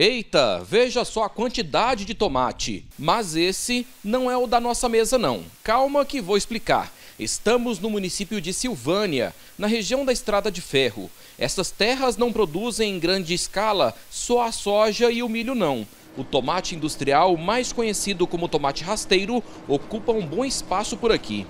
Eita, veja só a quantidade de tomate. Mas esse não é o da nossa mesa não. Calma que vou explicar. Estamos no município de Silvânia, na região da Estrada de Ferro. Essas terras não produzem em grande escala só a soja e o milho não. O tomate industrial, mais conhecido como tomate rasteiro, ocupa um bom espaço por aqui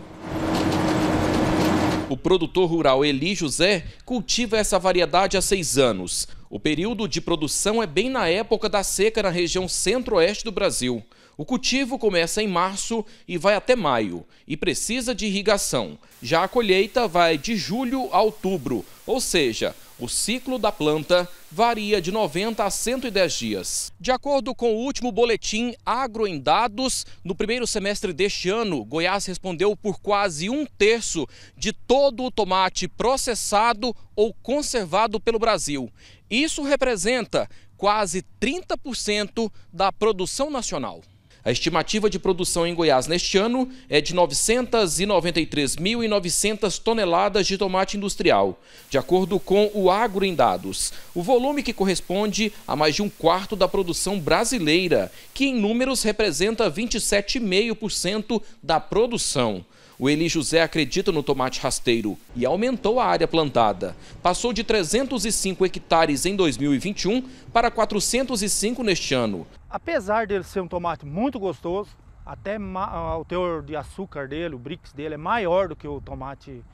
produtor rural Eli José cultiva essa variedade há seis anos. O período de produção é bem na época da seca na região centro-oeste do Brasil. O cultivo começa em março e vai até maio e precisa de irrigação. Já a colheita vai de julho a outubro, ou seja, o ciclo da planta varia de 90 a 110 dias. De acordo com o último boletim Agro em Dados, no primeiro semestre deste ano, Goiás respondeu por quase um terço de todo o tomate processado ou conservado pelo Brasil. Isso representa quase 30% da produção nacional. A estimativa de produção em Goiás neste ano é de 993.900 toneladas de tomate industrial, de acordo com o Agro em Dados, o volume que corresponde a mais de um quarto da produção brasileira, que em números representa 27,5% da produção. O Eli José acredita no tomate rasteiro e aumentou a área plantada. Passou de 305 hectares em 2021 para 405 neste ano. Apesar dele ser um tomate muito gostoso, até ah, o teor de açúcar dele, o brix dele é maior do que o tomate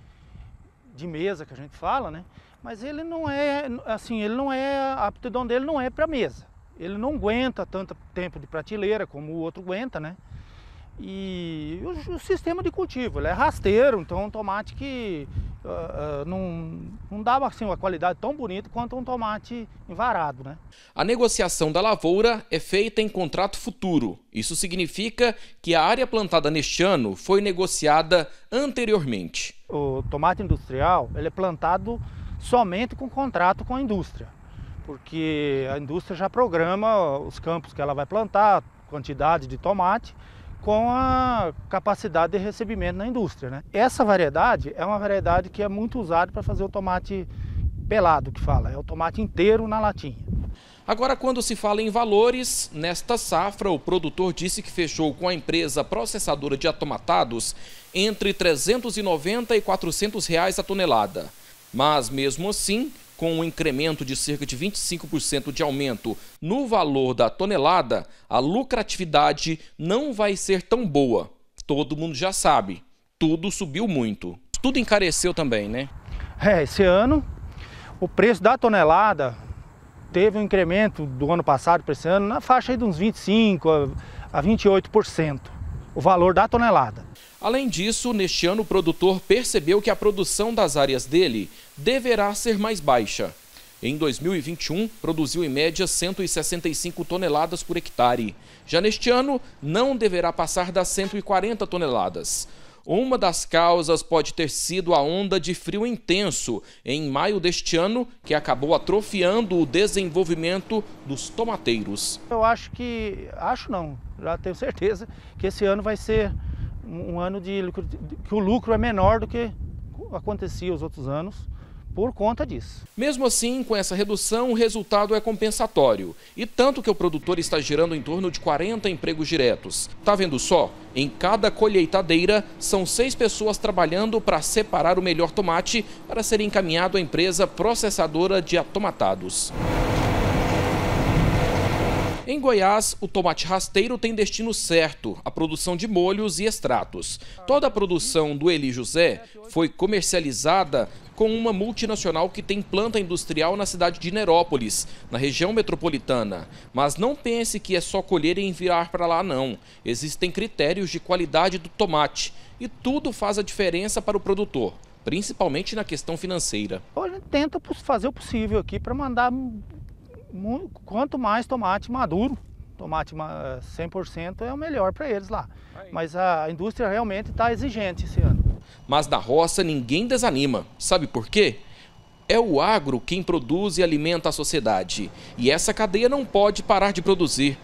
de mesa que a gente fala, né? Mas ele não é, assim, ele não é, a aptidão dele não é para mesa. Ele não aguenta tanto tempo de prateleira como o outro aguenta, né? E o, o sistema de cultivo, ele é rasteiro, então um tomate que Uh, uh, não, não dava assim uma qualidade tão bonita quanto um tomate envarado, né? A negociação da lavoura é feita em contrato futuro. Isso significa que a área plantada neste ano foi negociada anteriormente. O tomate industrial ele é plantado somente com contrato com a indústria, porque a indústria já programa os campos que ela vai plantar, quantidade de tomate com a capacidade de recebimento na indústria. Né? Essa variedade é uma variedade que é muito usada para fazer o tomate pelado, que fala, é o tomate inteiro na latinha. Agora, quando se fala em valores, nesta safra, o produtor disse que fechou com a empresa processadora de atomatados entre 390 e 400 reais a tonelada. Mas, mesmo assim, com um incremento de cerca de 25% de aumento no valor da tonelada, a lucratividade não vai ser tão boa. Todo mundo já sabe, tudo subiu muito. Tudo encareceu também, né? É, esse ano o preço da tonelada teve um incremento do ano passado para esse ano na faixa de uns 25 a 28% o valor da tonelada. Além disso, neste ano o produtor percebeu que a produção das áreas dele deverá ser mais baixa. Em 2021, produziu em média 165 toneladas por hectare. Já neste ano, não deverá passar das 140 toneladas. Uma das causas pode ter sido a onda de frio intenso em maio deste ano, que acabou atrofiando o desenvolvimento dos tomateiros. Eu acho que. Acho não já tenho certeza que esse ano vai ser um ano de lucro, que o lucro é menor do que acontecia os outros anos por conta disso. Mesmo assim, com essa redução, o resultado é compensatório. E tanto que o produtor está girando em torno de 40 empregos diretos. Tá vendo só? Em cada colheitadeira, são seis pessoas trabalhando para separar o melhor tomate para ser encaminhado à empresa processadora de atomatados. Em Goiás, o tomate rasteiro tem destino certo, a produção de molhos e extratos. Toda a produção do Eli José foi comercializada com uma multinacional que tem planta industrial na cidade de Nerópolis, na região metropolitana. Mas não pense que é só colher e enviar para lá, não. Existem critérios de qualidade do tomate e tudo faz a diferença para o produtor, principalmente na questão financeira. A gente tenta fazer o possível aqui para mandar quanto mais tomate maduro, tomate 100% é o melhor para eles lá. Mas a indústria realmente está exigente esse ano. Mas na roça ninguém desanima. Sabe por quê? É o agro quem produz e alimenta a sociedade. E essa cadeia não pode parar de produzir.